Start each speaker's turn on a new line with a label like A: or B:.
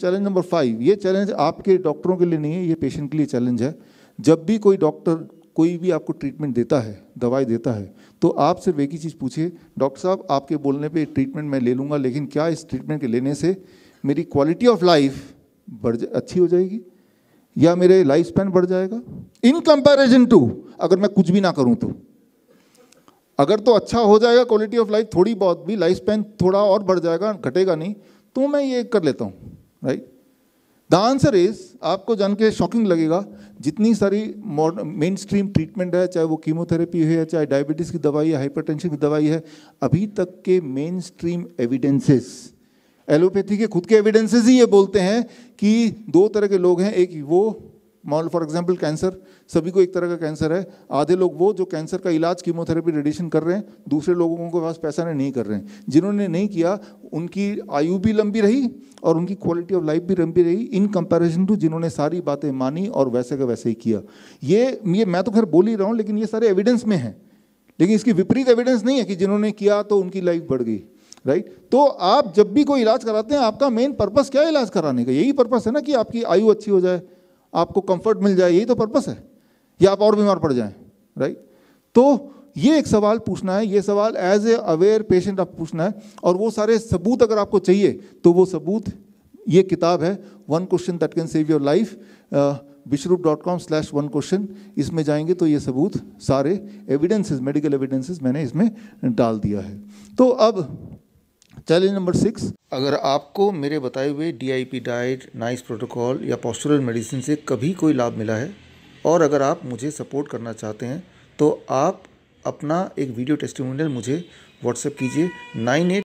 A: Challenge number five ये challenge आपके डॉक्टरों के लिए नहीं है ये पेशेंट के लिए चैलेंज है जब भी कोई डॉक्टर कोई भी आपको ट्रीटमेंट देता है दवाई देता है तो आप सिर्फ एक ही चीज़ पूछिए डॉक्टर साहब आपके बोलने पे ट्रीटमेंट मैं ले लूँगा लेकिन क्या इस ट्रीटमेंट के लेने से मेरी क्वालिटी ऑफ लाइफ बढ़ अच्छी हो जाएगी या मेरे लाइफ स्पैन बढ़ जाएगा इन कंपैरिजन टू अगर मैं कुछ भी ना करूँ तो अगर तो अच्छा हो जाएगा क्वालिटी ऑफ लाइफ थोड़ी बहुत भी लाइफ स्पैन थोड़ा और बढ़ जाएगा घटेगा नहीं तो मैं ये कर लेता हूँ राइट द आंसर इज आपको जान के शॉकिंग लगेगा जितनी सारी मॉडर्न मेन स्ट्रीम ट्रीटमेंट है चाहे वो कीमोथेरेपी है चाहे डायबिटीज़ की दवाई है हाइपरटेंशन की दवाई है अभी तक के मेन स्ट्रीम एविडेंसेस एलोपैथी के खुद के एविडेंसेस ही ये बोलते हैं कि दो तरह के लोग हैं एक वो मॉल फॉर एग्जाम्पल कैंसर सभी को एक तरह का कैंसर है आधे लोग वो जो कैंसर का इलाज कीमोथेरेपी रेडिएशन कर रहे हैं दूसरे लोगों के पास पैसा नहीं कर रहे हैं जिन्होंने नहीं किया उनकी आयु भी लंबी रही और उनकी क्वालिटी ऑफ लाइफ भी लंबी रही इन कंपैरिजन टू जिन्होंने सारी बातें मानी और वैसे का वैसे ही किया ये ये मैं तो खैर बोल ही रहा हूँ लेकिन ये सारे एविडेंस में है लेकिन इसकी विपरीत एविडेंस नहीं है कि जिन्होंने किया तो उनकी लाइफ बढ़ गई राइट right? तो आप जब भी कोई इलाज कराते हैं आपका मेन पर्पस क्या है इलाज कराने का यही पर्पस है ना कि आपकी आयु अच्छी हो जाए आपको कंफर्ट मिल जाए यही तो पर्पस है या आप और बीमार पड़ जाएं राइट तो ये एक सवाल पूछना है ये सवाल एज ए अवेयर पेशेंट आप पूछना है और वो सारे सबूत अगर आपको चाहिए तो वो सबूत ये किताब है one question that can save your life Biswaroop dot com slash one question इसमें जाएंगे तो ये सबूत सारे एविडेंसेस मेडिकल एविडेंसेस मैंने इसमें डाल दिया है तो अब चैलेंज नंबर सिक्स अगर आपको मेरे बताए हुए डीआईपी डाइट नाइस प्रोटोकॉल या पॉस्टुरल मेडिसिन से कभी कोई लाभ मिला है और अगर आप मुझे सपोर्ट करना चाहते हैं तो आप अपना एक वीडियो टेस्टिमोनियल मुझे व्हाट्सएप कीजिए नाइन